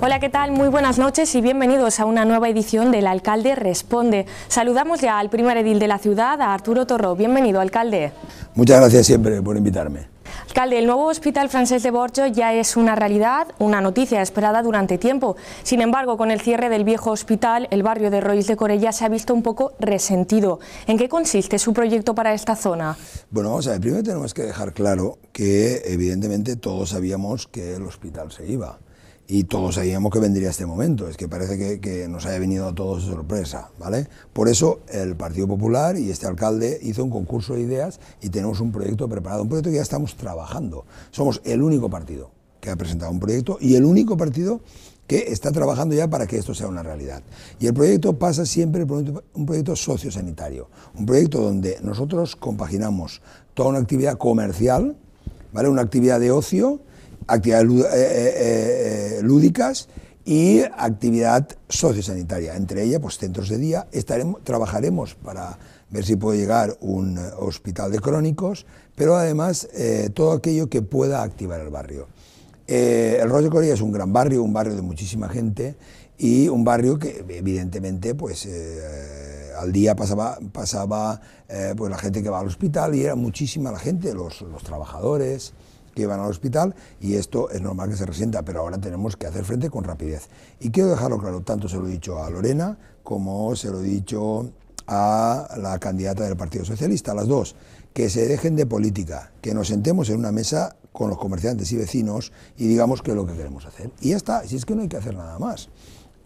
Hola, ¿qué tal? Muy buenas noches y bienvenidos a una nueva edición del Alcalde Responde. Saludamos ya al primer edil de la ciudad, a Arturo Torro. Bienvenido, alcalde. Muchas gracias siempre por invitarme. Alcalde, el nuevo Hospital Francés de Borjo ya es una realidad, una noticia esperada durante tiempo. Sin embargo, con el cierre del viejo hospital, el barrio de Rois de Corella se ha visto un poco resentido. ¿En qué consiste su proyecto para esta zona? Bueno, vamos a ver, primero tenemos que dejar claro que evidentemente todos sabíamos que el hospital se iba y todos sabíamos que vendría este momento, es que parece que, nos haya venido a todos de sorpresa, ¿vale? Por eso el Partido Popular y este alcalde hizo un concurso de ideas y tenemos un proyecto preparado, un proyecto que ya estamos trabajando. Somos el único partido que ha presentado un proyecto y el único partido que está trabajando ya para que esto sea una realidad. Y el proyecto pasa siempre por un proyecto sociosanitario, un proyecto donde nosotros compaginamos toda una actividad comercial, ¿vale? Una actividad de ocio, actividades eh, eh, eh, lúdicas y actividad sociosanitaria, entre ellas pues, centros de día. Estaremos, trabajaremos para ver si puede llegar un hospital de crónicos, pero además todo aquello que pueda activar el barrio. el Roger Correa es un gran barrio, un barrio de muchísima gente y un barrio que evidentemente pues al día pasaba, pasaba pues, la gente que va al hospital y era muchísima la gente, los, los trabajadores, que van al hospital y esto es normal que se resienta, pero ahora tenemos que hacer frente con rapidez. Y quiero dejarlo claro, tanto se lo he dicho a Lorena como se lo he dicho a la candidata del Partido Socialista, a las dos, que se dejen de política, que nos sentemos en una mesa con los comerciantes y vecinos y digamos qué es lo que queremos hacer. Y ya está, si es que no hay que hacer nada más.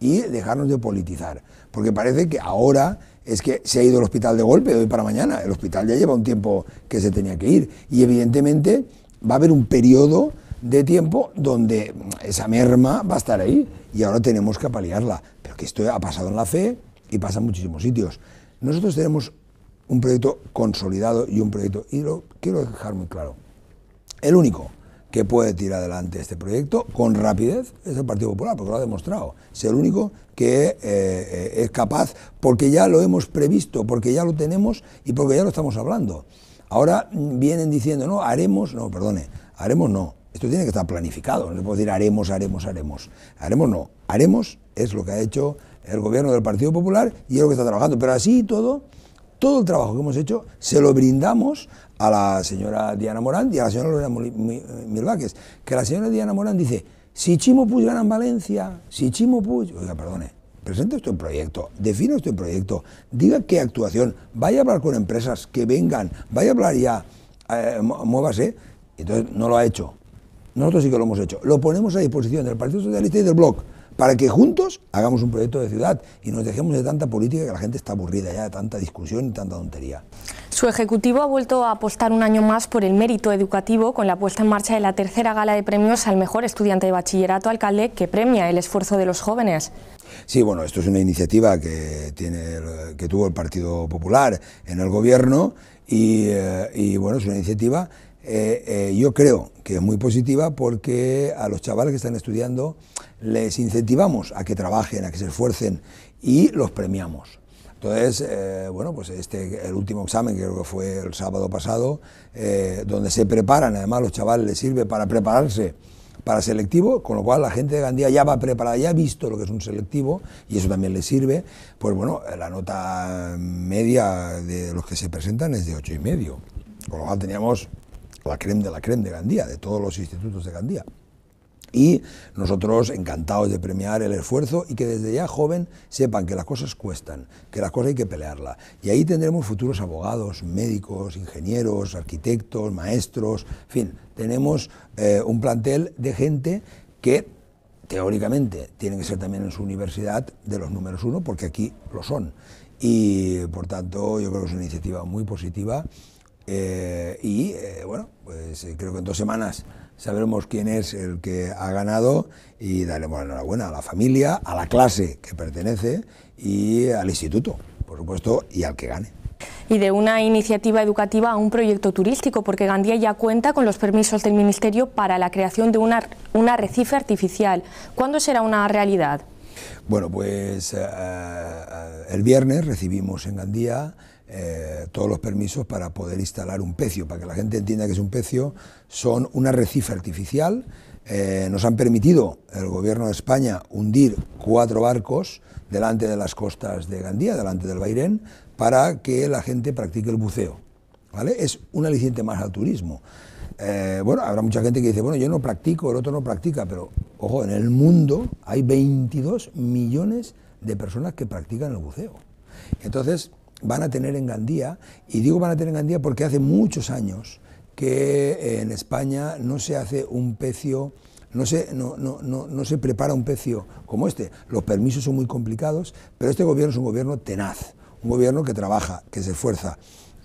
Y dejarnos de politizar, porque parece que ahora es que se ha ido el hospital de golpe de hoy para mañana, el hospital ya lleva un tiempo que se tenía que ir y evidentemente va a haber un periodo de tiempo donde esa merma va a estar ahí y ahora tenemos que paliarla, Pero que esto ha pasado en la fe y pasa en muchísimos sitios. Nosotros tenemos un proyecto consolidado y un proyecto, y lo quiero dejar muy claro, el único que puede tirar adelante este proyecto con rapidez es el Partido Popular, porque lo ha demostrado. Es el único que eh, eh, es capaz, porque ya lo hemos previsto, porque ya lo tenemos y porque ya lo estamos hablando. Ahora vienen diciendo, no, haremos, no, perdone, haremos no. Esto tiene que estar planificado, no puedo puedo decir haremos, haremos, haremos. Haremos no, haremos es lo que ha hecho el gobierno del Partido Popular y es lo que está trabajando. Pero así todo, todo el trabajo que hemos hecho se lo brindamos a la señora Diana Morán y a la señora Lorena Milváquez. Que la señora Diana Morán dice, si Chimo Puig gana en Valencia, si Chimo Puig... Oiga, perdone, presente usted proyecto, define usted proyecto, diga qué actuación, vaya a hablar con empresas que vengan, vaya a hablar ya, eh, muévase. Entonces no lo ha hecho. Nosotros sí que lo hemos hecho. Lo ponemos a disposición del Partido Socialista y del Bloc para que juntos hagamos un proyecto de ciudad y nos dejemos de tanta política que la gente está aburrida ya de tanta discusión y tanta tontería. Su ejecutivo ha vuelto a apostar un año más por el mérito educativo con la puesta en marcha de la tercera gala de premios al mejor estudiante de bachillerato alcalde que premia el esfuerzo de los jóvenes. Sí, bueno, esto es una iniciativa que, que tuvo el Partido Popular en el gobierno y, eh, bueno, es una iniciativa, eh, eh, yo creo que es muy positiva porque a los chavales que están estudiando les incentivamos a que trabajen, a que se esfuercen y los premiamos. Entonces, bueno, pues este, el último examen, que creo que fue el sábado pasado, donde se preparan, además los chavales les sirve para prepararse para selectivo, con lo cual la gente de Gandía ya va preparada, ya ha visto lo que es un selectivo y eso también le sirve. Pues bueno, la nota media de los que se presentan es de ocho y medio, con lo cual teníamos la creme de la creme de Gandía, de todos los institutos de Gandía. Y nosotros encantados de premiar el esfuerzo y que desde ya joven sepan que las cosas cuestan, que las cosas hay que pelearla. Y ahí tendremos futuros abogados, médicos, ingenieros, arquitectos, maestros, en fin, tenemos eh, un plantel de gente que teóricamente tiene que ser también en su universidad de los números uno, porque aquí lo son. Y por tanto yo creo que es una iniciativa muy positiva eh, y eh, bueno, pues creo que en dos semanas sabremos quién es el que ha ganado y daremos la enhorabuena a la familia, a la clase que pertenece y al instituto, por supuesto, y al que gane y de una iniciativa educativa a un proyecto turístico, porque Gandía ya cuenta con los permisos del Ministerio para la creación de una, un arrecife artificial. ¿Cuándo será una realidad? Bueno, pues eh, eh, el viernes recibimos en Gandía eh, todos los permisos para poder instalar un pecio. Para que la gente entienda que es un pecio, son una arrecife artificial. Eh, nos han permitido el gobierno de España hundir cuatro barcos delante de las costas de Gandía, delante del Bairén, para que la gente practique el buceo. ¿vale? Es un aliciente más al turismo. Eh, bueno, habrá mucha gente que dice, bueno, yo no practico, el otro no practica, pero ojo, en el mundo hay 22 millones de personas que practican el buceo. Entonces, van a tener en Gandía, y digo van a tener en Gandía porque hace muchos años que eh, en España no se hace un pecio, no se, no, no, no, no se prepara un pecio como este. Los permisos son muy complicados, pero este gobierno es un gobierno tenaz, un gobierno que trabaja, que se esfuerza,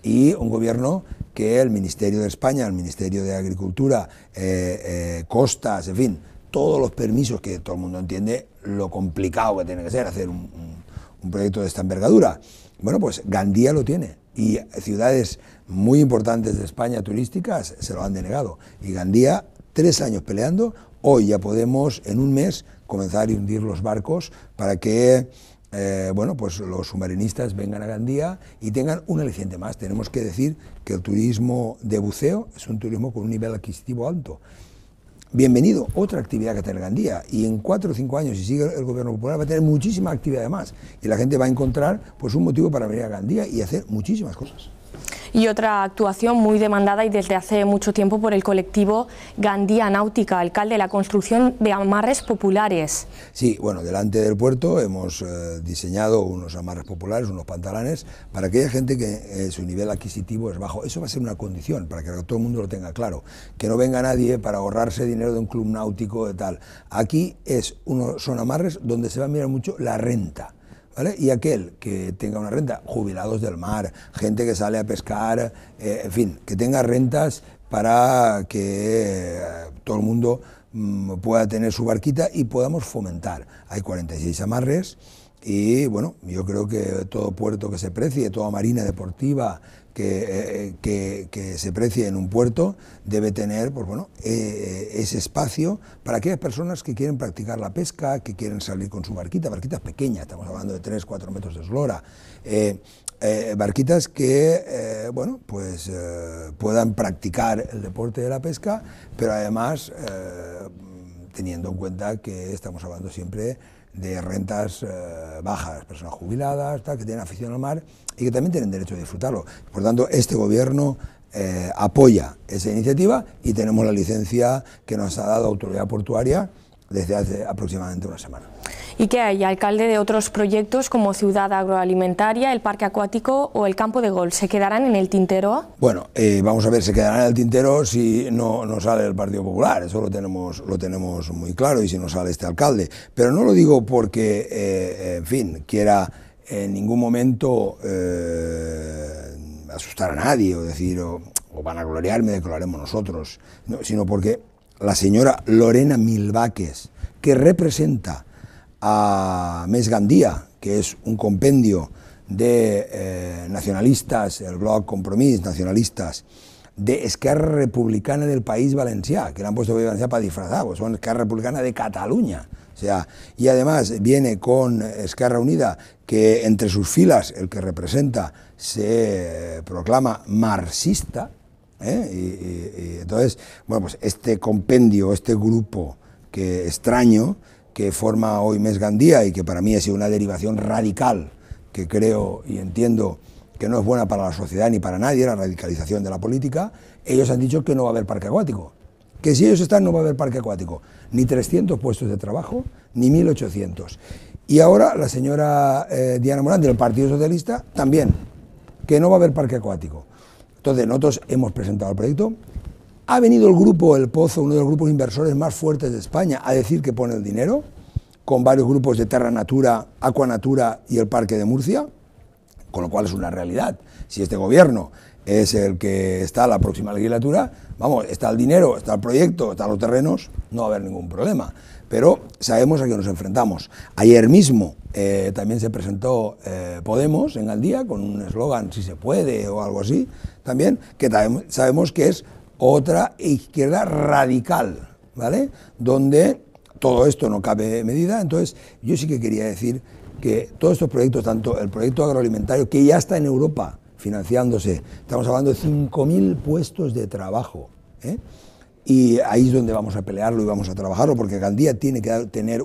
y un gobierno que el Ministerio de España, el Ministerio de Agricultura, eh, eh, Costas, en fin, todos los permisos que todo el mundo entiende lo complicado que tiene que ser hacer un, un proyecto de esta envergadura. Bueno, pues Gandía lo tiene y ciudades muy importantes de España turísticas se lo han denegado. Y Gandía, tres años peleando, hoy ya podemos en un mes comenzar a hundir los barcos para que eh, bueno, pues los submarinistas vengan a Gandía y tengan un aliciente más. Tenemos que decir que el turismo de buceo es un turismo con un nivel adquisitivo alto bienvenido, otra actividad que tener Gandía. Y en cuatro o cinco años, si sigue el gobierno popular, va a tener muchísima actividad más. Y la gente va a encontrar pues, un motivo para venir a Gandía y hacer muchísimas cosas y otra actuación muy demandada y desde hace mucho tiempo por el colectivo Gandía Náutica, alcalde, la construcción de amarres populares. Sí, bueno, delante del puerto hemos eh, diseñado unos amarres populares, unos pantalones, para aquella gente que eh, su nivel adquisitivo es bajo. Eso va a ser una condición, para que todo el mundo lo tenga claro, que no venga nadie para ahorrarse dinero de un club náutico de tal. Aquí es uno, son amarres donde se va a mirar mucho la renta y aquel que tenga una renta, jubilados del mar, gente que sale a pescar, eh, en fin, que tenga rentas para que eh, todo el mundo mm, pueda tener su barquita y podamos fomentar. Hay 46 amarres y bueno, yo creo que todo puerto que se precie, toda marina deportiva, eh, eh, que, que, se precie en un puerto debe tener pues bueno, eh, ese espacio para aquellas personas que quieren practicar la pesca, que quieren salir con su barquita, barquitas pequeñas, estamos hablando de 3, 4 metros de eslora, barquitas que bueno, pues, puedan practicar el deporte de la pesca, pero además teniendo en cuenta que estamos hablando siempre de rentas eh, bajas, personas jubiladas, que tienen afición al mar y que también tienen derecho a disfrutarlo. Por tanto, este gobierno eh, apoya esa iniciativa y tenemos la licencia que nos ha dado Autoridad Portuaria desde hace aproximadamente una semana y que hay alcalde de otros proyectos como Ciudad Agroalimentaria, el Parque Acuático o el Campo de Gol. ¿Se quedarán en el tintero? Bueno, eh, vamos a ver, se quedarán en el tintero si no, sale el Partido Popular, eso lo tenemos, lo tenemos muy claro y si no sale este alcalde. Pero no lo digo porque, eh, en fin, quiera en ningún momento eh, asustar a nadie o decir, o, van a gloriarme de nosotros, sino porque la señora Lorena Milvaques que representa a Més Gandía, que es un compendio de eh, nacionalistas, el blog Compromís, nacionalistas, de Esquerra Republicana del País valenciano que le han puesto para disfrazar, pues son Esquerra Republicana de Cataluña. O sea, y además viene con Esquerra Unida, que entre sus filas el que representa se eh, proclama marxista. ¿eh? entonces, bueno, pues este compendio, este grupo que extraño, que forma hoy Mes Gandía y que para mí ha sido una derivación radical que creo y entiendo que no es buena para la sociedad ni para nadie, la radicalización de la política, ellos han dicho que no va a haber parque acuático. Que si ellos están no va a haber parque acuático, ni 300 puestos de trabajo, ni 1.800. Y ahora la señora eh, Diana Morán del Partido Socialista también, que no va a haber parque acuático. Entonces nosotros hemos presentado el proyecto, ha venido el grupo El Pozo, uno de los grupos inversores más fuertes de España, a decir que pone el dinero, con varios grupos de Terra Natura, Natura y el Parque de Murcia, con lo cual es una realidad. Si este gobierno es el que está a la próxima legislatura, vamos, está el dinero, está el proyecto, están los terrenos, no va a haber ningún problema. Pero sabemos a qué nos enfrentamos. Ayer mismo eh, también se presentó eh, Podemos en Aldía con un eslogan, si se puede o algo así, también, que sabemos que es otra izquierda radical, ¿vale? Donde todo esto no cabe medida, entonces yo sí que quería decir que todos estos proyectos, tanto el proyecto agroalimentario que ya está en Europa financiándose, estamos hablando de 5.000 puestos de trabajo, ¿eh? y ahí es donde vamos a pelearlo y vamos a trabajarlo, porque Gandía tiene que tener,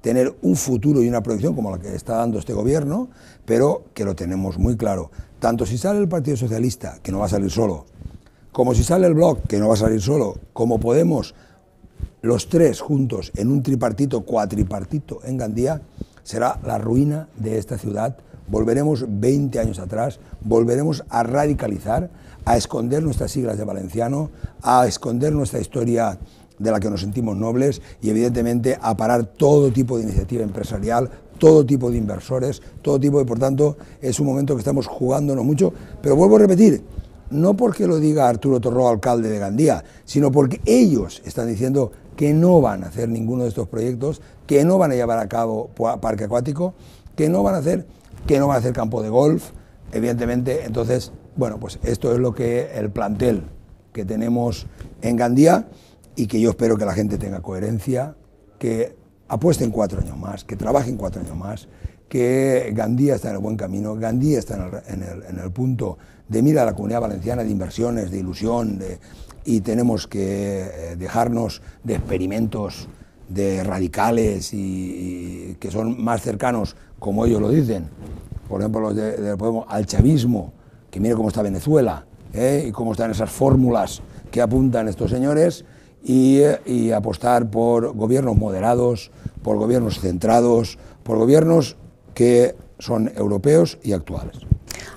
tener un futuro y una proyección como la que está dando este gobierno, pero que lo tenemos muy claro. Tanto si sale el Partido Socialista, que no va a salir solo, como si sale el blog, que no va a salir solo, como Podemos, los tres juntos en un tripartito, cuatripartito en Gandía, será la ruina de esta ciudad. Volveremos 20 años atrás, volveremos a radicalizar, a esconder nuestras siglas de valenciano, a esconder nuestra historia de la que nos sentimos nobles y evidentemente a parar todo tipo de iniciativa empresarial, todo tipo de inversores, todo tipo de, por tanto, es un momento que estamos jugándonos mucho, pero vuelvo a repetir, no porque lo diga Arturo Torró, alcalde de Gandía, sino porque ellos están diciendo que no van a hacer ninguno de estos proyectos, que no van a llevar a cabo parque acuático, que no van a hacer, que no van a hacer campo de golf, evidentemente. Entonces, bueno, pues esto es lo que el plantel que tenemos en Gandía y que yo espero que la gente tenga coherencia, que apuesten cuatro años más, que trabajen cuatro años más, que Gandía está en el buen camino, Gandía está en el, punto de mira a la comunidad valenciana de inversiones, de ilusión, y tenemos que eh, dejarnos de experimentos de radicales y, que son más cercanos, como ellos lo dicen, por ejemplo, los de, pueblo al chavismo, que mire cómo está Venezuela ¿eh? y cómo están esas fórmulas que apuntan estos señores, y eh, apostar por gobiernos moderados, por gobiernos centrados, por gobiernos que son europeos y actuales.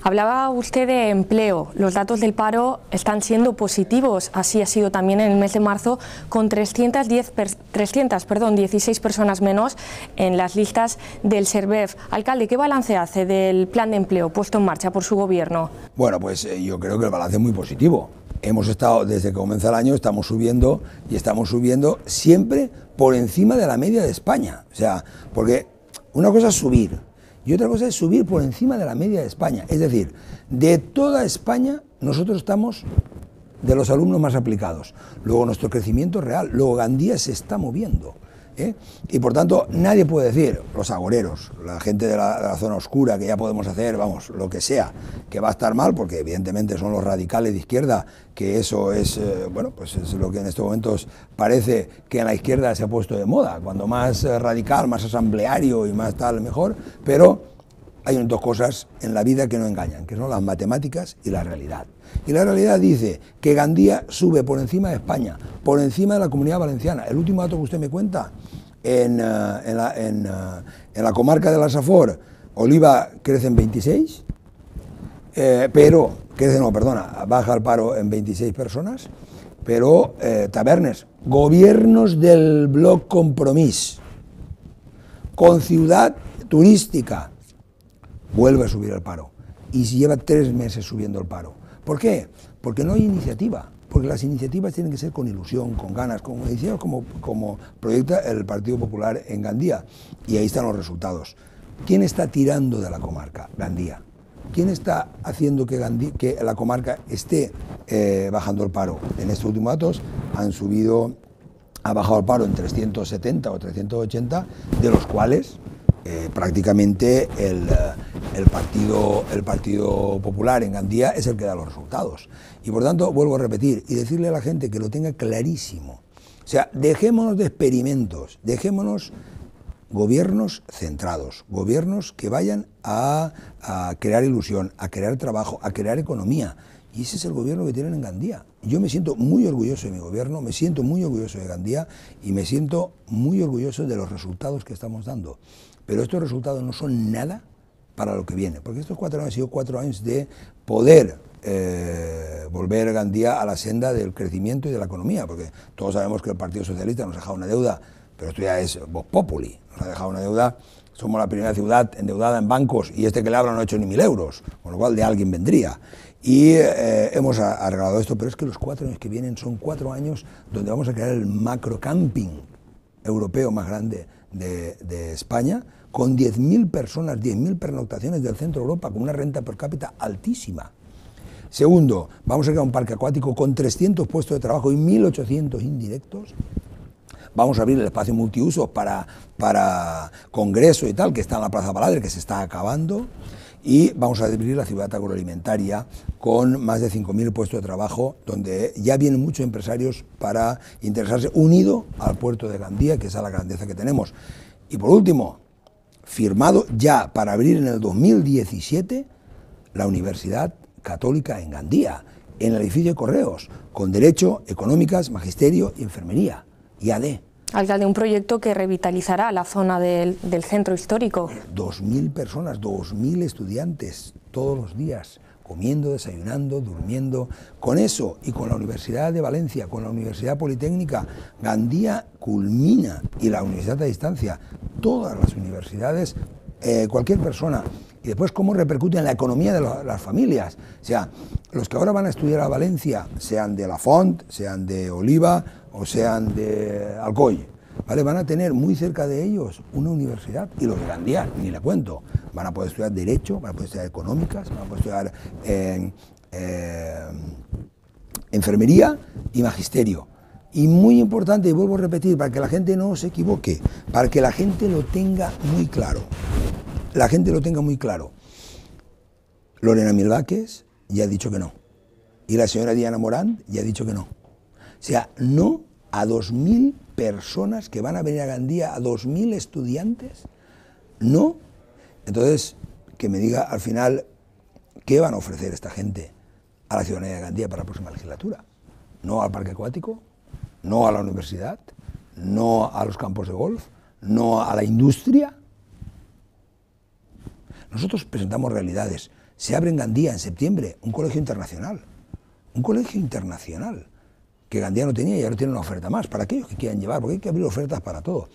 Hablaba usted de empleo. Los datos del paro están siendo positivos. Así ha sido también en el mes de marzo, con 310, 300, perdón, 16 personas menos en las listas del SERVEF. Alcalde, ¿qué balance hace del plan de empleo puesto en marcha por su gobierno? Bueno, pues eh, yo creo que el balance es muy positivo. Hemos estado, desde que comienza el año, estamos subiendo y estamos subiendo siempre por encima de la media de España. O sea, porque una cosa es subir, y otra cosa es subir por encima de la media de España. Es decir, de toda España nosotros estamos de los alumnos más aplicados. Luego nuestro crecimiento real, luego Gandía se está moviendo. ¿eh? Y por tanto, nadie puede decir, los agoreros, la gente de la, zona oscura, que ya podemos hacer, vamos, lo que sea, que va a estar mal, porque evidentemente son los radicales de izquierda, que eso es, eh, bueno, pues es lo que en estos momentos parece que en la izquierda se ha puesto de moda. Cuando más eh, radical, más asambleario y más tal, mejor, pero hay dos cosas en la vida que no engañan, que son las matemáticas y la realidad. Y la realidad dice que Gandía sube por encima de España, por encima de la comunidad valenciana. El último dato que usted me cuenta, en, eh, eh, la, comarca de la Safor, Oliva crece en 26, eh, pero, crece, no, perdona, baja el paro en 26 personas, pero tabernes, gobiernos del bloc Compromís, con ciudad turística, vuelve a subir el paro. Y lleva tres meses subiendo el paro. ¿Por qué? Porque no hay iniciativa. Porque las iniciativas tienen que ser con ilusión, con ganas, como decía, como, como proyecta el Partido Popular en Gandía. Y ahí están los resultados. ¿Quién está tirando de la comarca? Gandía. ¿Quién está haciendo que, que la comarca esté eh, bajando el paro? En estos últimos datos han subido, ha bajado el paro en 370 o 380, de los cuales eh, prácticamente el, eh, el Partido, el Partido Popular en Gandía es el que da los resultados. Y por tanto, vuelvo a repetir y decirle a la gente que lo tenga clarísimo. O sea, dejémonos de experimentos, dejémonos gobiernos centrados, gobiernos que vayan a, a, crear ilusión, a crear trabajo, a crear economía. Y ese es el gobierno que tienen en Gandía. Yo me siento muy orgulloso de mi gobierno, me siento muy orgulloso de Gandía y me siento muy orgulloso de los resultados que estamos dando. Pero estos resultados no son nada para lo que viene. Porque estos cuatro años han sido cuatro años de poder eh, volver Gandía a la senda del crecimiento y de la economía, porque todos sabemos que el Partido Socialista nos ha dejado una deuda, pero esto ya es Vox Populi, nos ha dejado una deuda, somos la primera ciudad endeudada en bancos y este que le habla no ha hecho ni mil euros, con lo cual de alguien vendría. Y eh, hemos arreglado esto, pero es que los cuatro años que vienen son cuatro años donde vamos a crear el macro camping europeo más grande de, de España, con 10.000 personas, 10.000 pernoctaciones del centro de Europa, con una renta per cápita altísima. Segundo, vamos a crear un parque acuático con 300 puestos de trabajo y 1.800 indirectos. Vamos a abrir el espacio multiuso para, para congreso y tal, que está en la Plaza Paladre, que se está acabando. Y vamos a abrir la ciudad agroalimentaria con más de 5.000 puestos de trabajo, donde ya vienen muchos empresarios para interesarse, unido al puerto de Gandía, que es la grandeza que tenemos. Y por último, firmado ya para abrir en el 2017 la Universidad Católica en Gandía, en el edificio de Correos, con Derecho, Económicas, Magisterio y Enfermería, IAD. de un proyecto que revitalizará la zona del, del centro histórico. 2.000 personas, 2.000 estudiantes todos los días comiendo, desayunando, durmiendo. Con eso y con la Universidad de Valencia, con la Universidad Politécnica, Gandía culmina y la universidad a distancia, todas las universidades, eh, cualquier persona. Y después cómo repercute en la economía de las familias. O sea, los que ahora van a estudiar a Valencia, sean de La Font, sean de Oliva o sean de Alcoy, Van a tener muy cerca de ellos una universidad, y los grandiar, ni le cuento. Van a poder estudiar Derecho, van a poder estudiar Económicas, van a poder estudiar em, em, Enfermería y Magisterio. Y muy importante, y vuelvo a repetir, para que la gente no se equivoque, para que la gente lo tenga muy claro. La gente lo tenga muy claro. Lorena Milváquez ya ha dicho que no. Y la señora Diana Morán ya ha dicho que no. O sea, no a 2.000 personas que van a venir a Gandía, a 2.000 estudiantes, no. Entonces, que me diga al final qué van a ofrecer esta gente a la ciudadanía de Gandía para la próxima legislatura. No al parque acuático, no a la universidad, no a los campos de golf, no a la industria. Nosotros presentamos realidades. Se abre en Gandía en septiembre un colegio internacional. Un colegio internacional que Gandía no tenía y ahora tiene una oferta más para aquellos que quieran llevar, porque hay que abrir ofertas para todos.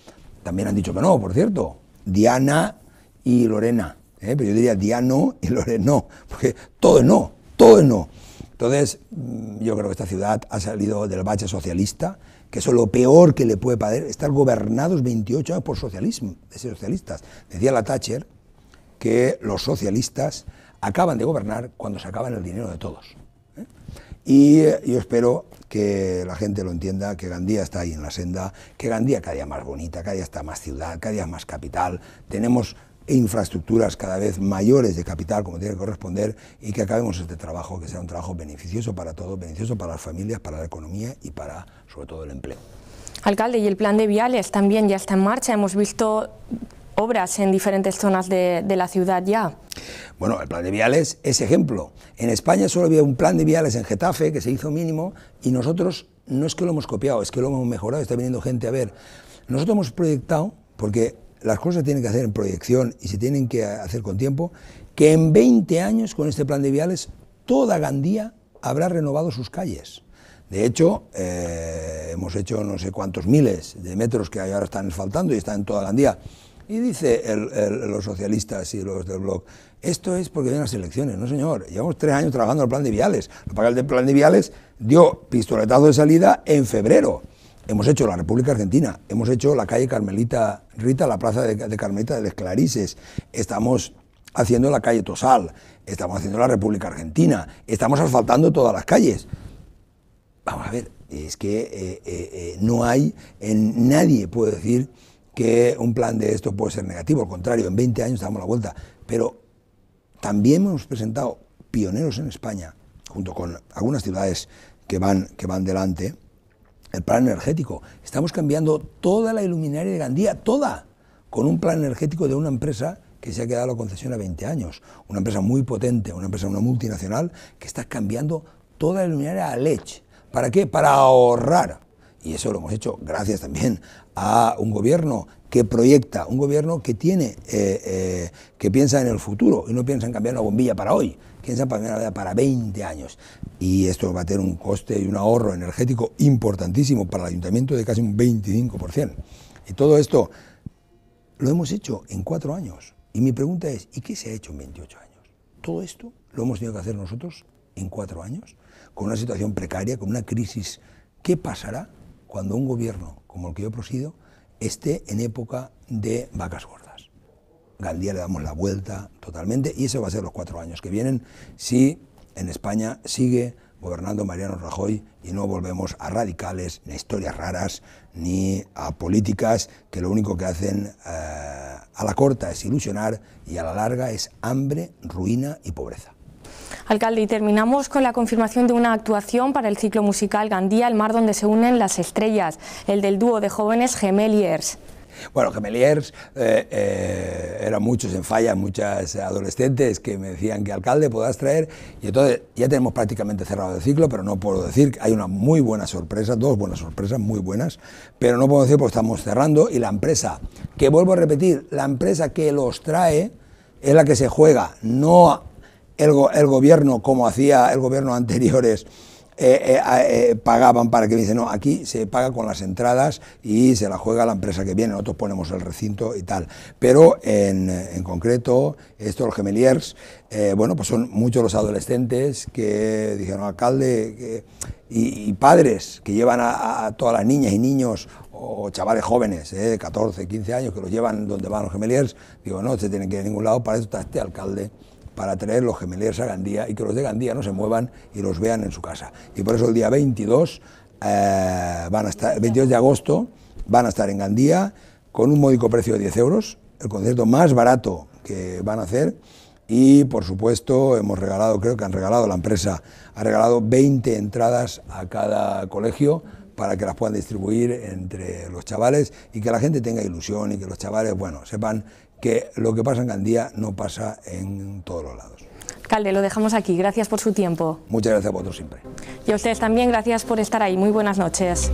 También han dicho que no, por cierto, Diana y Lorena, ¿eh? pero yo diría Diano y Lorena, no, porque todo es no, todo es no. Entonces, mm, yo creo que esta ciudad ha salido del bache socialista, que eso es lo peor que le puede padecer, estar gobernados 28 años por socialismo, de ser socialistas. Decía la Thatcher que los socialistas acaban de gobernar cuando se acaban el dinero de todos. ¿eh? Y eh, yo espero que la gente lo entienda, que Gandía está ahí en la senda, que Gandía cada día más bonita, cada día está más ciudad, cada día más capital. Tenemos infraestructuras cada vez mayores de capital, como tiene que corresponder, y que acabemos este trabajo, que sea un trabajo beneficioso para todos, beneficioso para las familias, para la economía y para, sobre todo, el empleo. Alcalde, y el plan de viales también ya está en marcha. Hemos visto obras en diferentes zonas de, la ciudad ya. Bueno, el plan de viales es ejemplo. En España solo había un plan de viales en Getafe que se hizo mínimo y nosotros no es que lo hemos copiado, es que lo hemos mejorado, está viniendo gente a ver. Nosotros hemos proyectado, porque las cosas tienen que hacer en proyección y se tienen que hacer con tiempo, que en 20 años con este plan de viales toda Gandía habrá renovado sus calles. De hecho, eh, hemos hecho no sé cuántos miles de metros que ahora están asfaltando y están en toda Gandía. Y dice los socialistas y los del blog, esto es porque vienen las elecciones, no señor, llevamos tres años trabajando el plan de viales, lo el plan de viales dio pistoletazo de salida en febrero. Hemos hecho la República Argentina, hemos hecho la calle Carmelita Rita, la plaza de, Carmelita de las Clarices, estamos haciendo la calle Tosal, estamos haciendo la República Argentina, estamos asfaltando todas las calles. Vamos a ver, es que eh, eh, eh, no hay, nadie puede decir que un plan de esto puede ser negativo, al contrario, en 20 años damos la vuelta. Pero también hemos presentado pioneros en España, junto con algunas ciudades que van, que van delante, el plan energético. Estamos cambiando toda la iluminaria de Gandía, toda, con un plan energético de una empresa que se ha quedado la concesión a 20 años. Una empresa muy potente, una empresa, una multinacional, que está cambiando toda la iluminaria a leche. ¿Para qué? Para ahorrar y eso lo hemos hecho gracias también a un gobierno que proyecta, un gobierno que tiene, eh, eh, que piensa en el futuro y no piensa en cambiar la bombilla para hoy, piensa en cambiar la para 20 años. Y esto va a tener un coste y un ahorro energético importantísimo para el ayuntamiento de casi un 25%. Y todo esto lo hemos hecho en cuatro años. Y mi pregunta es, ¿y qué se ha hecho en 28 años? Todo esto lo hemos tenido que hacer nosotros en cuatro años, con una situación precaria, con una crisis. ¿Qué pasará cuando un gobierno como el que yo presido esté en época de vacas gordas. Gandía le damos la vuelta totalmente y eso va a ser los cuatro años que vienen si en España sigue gobernando Mariano Rajoy y no volvemos a radicales, ni a historias raras, ni a políticas que lo único que hacen eh, a la corta es ilusionar y a la larga es hambre, ruina y pobreza. Alcalde, y terminamos con la confirmación de una actuación para el ciclo musical Gandía, el mar donde se unen las estrellas, el del dúo de jóvenes Gemeliers. Bueno, Gemeliers eh, eh, eran muchos en falla, muchas adolescentes que me decían que alcalde podrás traer y entonces ya tenemos prácticamente cerrado el ciclo, pero no puedo decir, hay una muy buena sorpresa, dos buenas sorpresas, muy buenas, pero no puedo decir porque estamos cerrando y la empresa, que vuelvo a repetir, la empresa que los trae es la que se juega, no el, gobierno, como hacía el gobierno anteriores, eh, eh, eh, pagaban para que me dicen, no, aquí se paga con las entradas y se la juega la empresa que viene, nosotros ponemos el recinto y tal. Pero en, concreto, estos gemeliers, bueno, pues son muchos los adolescentes que dijeron, alcalde, y, padres que llevan a, todas las niñas y niños o chavales jóvenes, de 14, 15 años, que los llevan donde van los gemeliers, digo, no, se tienen que ir a ningún lado, para eso está este alcalde para traer los gemeliers a Gandía y que los de Gandía no se muevan y los vean en su casa. Y por eso el día 22, eh, van a estar, 22 de agosto van a estar en Gandía con un módico precio de 10 euros, el concierto más barato que van a hacer. Y por supuesto, hemos regalado, creo que han regalado, la empresa ha regalado 20 entradas a cada colegio para que las puedan distribuir entre los chavales y que la gente tenga ilusión y que los chavales, bueno, sepan que lo que pasa en Gandía no pasa en todos los lados. Alcalde, lo dejamos aquí. Gracias por su tiempo. Muchas gracias a vosotros siempre. Y a ustedes también, gracias por estar ahí. Muy buenas noches.